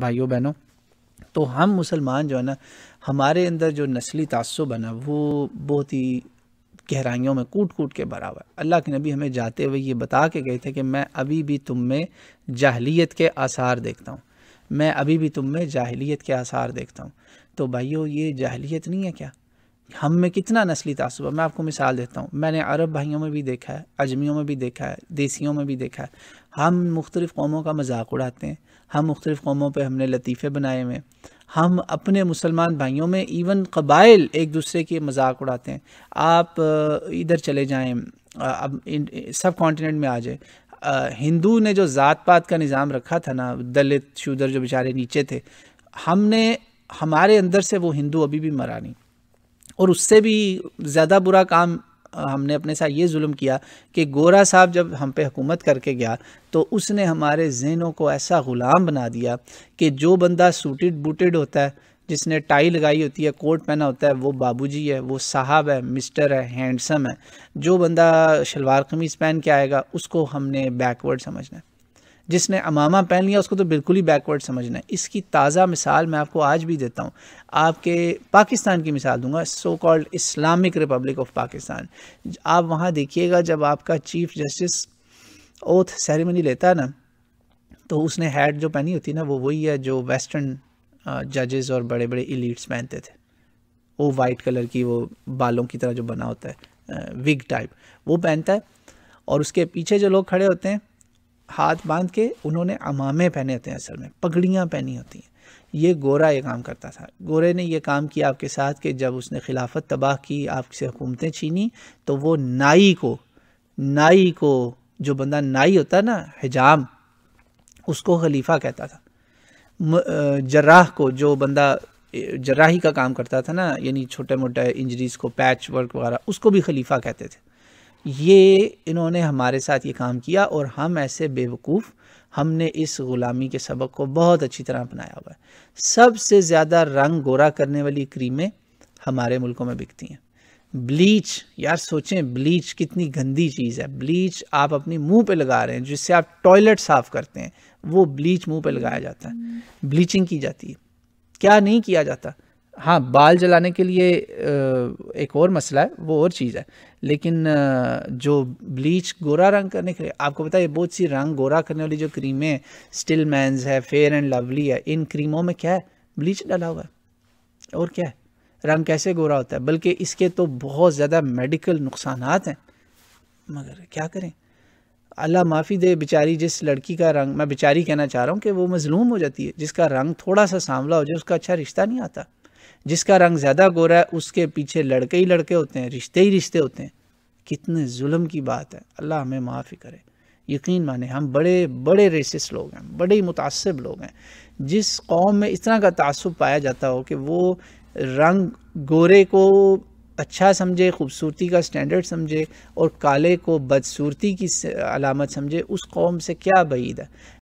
भाइयों बहनों तो हम मुसलमान जो है ना हमारे अंदर जो नस्ली तसब है ना वो बहुत ही गहराइयों में कूट कूट के भरा हुआ है अल्लाह के नबी हमें जाते हुए ये बता के गए थे कि मैं अभी भी तुम में जाहलीत के आसार देखता हूँ मैं अभी भी तुम में जाहलीत के आसार देखता हूँ तो भाइयों ये जाहलीत नहीं है क्या हम में कितना नस्ली तसुब है मैं आपको मिसाल देता हूँ मैंने अरब भाइयों में भी देखा है अजमियों में भी देखा है देसियों में भी देखा है हम मुख्तलिफ़ कौमों का मजाक उड़ाते हैं हम मुख्तलिफ़ कौमों पर हमने लतीफ़े बनाए हुए हम अपने मुसलमान भाइयों में इवन कबाइल एक दूसरे के मजाक उड़ाते हैं आप इधर चले जाएँ अब सब कॉन्टीनेंट में आ जाए हिंदू ने जो ज़ात पात का निज़ाम रखा था ना दलित शूदर जो बेचारे नीचे थे हमने हमारे अंदर से वो हिंदू अभी भी मरा नहीं और उससे भी ज़्यादा बुरा काम हमने अपने साथ ये जुल्म किया कि गोरा साहब जब हम पे हुकूमत करके गया तो उसने हमारे जहनों को ऐसा ग़ुलाम बना दिया कि जो बंदा सूटेड बूटेड होता है जिसने टाई लगाई होती है कोट पहना होता है वो बाबूजी है वो साहब है मिस्टर है हैंडसम है जो बंदा शलवार कमीज़ पहन के आएगा उसको हमने बैकवर्ड समझना है जिसने अमामा पहन लिया उसको तो बिल्कुल ही बैकवर्ड समझना है इसकी ताज़ा मिसाल मैं आपको आज भी देता हूँ आपके पाकिस्तान की मिसाल दूंगा so called Islamic Republic of Pakistan आप वहाँ देखिएगा जब आपका चीफ जस्टिस ओथ सेरेमनी लेता है ना तो उसने हैड जो पहनी होती ना वो वही है जो वेस्टर्न जजेस और बड़े बड़े इलीट्स पहनते थे वो वाइट कलर की वो बालों की तरह जो बना होता है विग टाइप वो पहनता है और उसके पीछे जो लोग खड़े होते हैं हाथ बांध के उन्होंने अमामे पहने होते हैं असल में पगड़ियाँ पहनी होती हैं ये गोरा ये काम करता था गोरे ने ये काम किया आपके साथ कि जब उसने खिलाफत तबाह की आपसे हुकूमतें छीनी तो वो नाई को नाई को जो बंदा नाई होता ना हिजाम उसको खलीफा कहता था जर्राह को जो बंदा जर्राही का काम करता था ना यानी छोटे मोटे इंजरीज़ को पैच वर्क वगैरह उसको भी खलीफा कहते थे ये इन्होंने हमारे साथ ये काम किया और हम ऐसे बेवकूफ़ हमने इस ग़ुलामी के सबक को बहुत अच्छी तरह अपनाया हुआ है सबसे ज़्यादा रंग गोरा करने वाली क्रीमें हमारे मुल्कों में बिकती हैं ब्लीच यार सोचें ब्लीच कितनी गंदी चीज़ है ब्लीच आप अपने मुंह पे लगा रहे हैं जिससे आप टॉयलेट साफ़ करते हैं वो ब्लीच मुंह पे लगाया जाता है हम्म। ब्लीचिंग की जाती है क्या नहीं किया जाता हाँ बाल जलाने के लिए एक और मसला है वो और चीज़ है लेकिन जो ब्लीच गोरा रंग करने के लिए आपको पता है बहुत सी रंग गोरा करने वाली जो क्रीमें स्टिल मैंस है फेयर एंड लवली है इन क्रीमों में क्या है ब्लीच डाला हुआ है और क्या है रंग कैसे गोरा होता है बल्कि इसके तो बहुत ज़्यादा मेडिकल नुकसान हैं मगर क्या करें अल्लाह माफ़ी दे बेचारी जिस लड़की का रंग मैं बेचारी कहना चाह रहा हूँ कि वो मजलूम हो जाती है जिसका रंग थोड़ा सा सांवला हो जाए उसका अच्छा रिश्ता नहीं आता जिसका रंग ज़्यादा गोरा है उसके पीछे लड़के ही लड़के होते हैं रिश्ते ही रिश्ते होते हैं कितने जुल्म की बात है अल्लाह हमें माफ़ी करे यकीन माने हम बड़े बड़े रेसिस लोग हैं बड़े ही मुतासब लोग हैं जिस कौम में इतना का तसब पाया जाता हो कि वो रंग गोरे को अच्छा समझे खूबसूरती का स्टैंडर्ड समझे और काले को बदसूरती की अलामत समझे उस कौम से क्या बईद है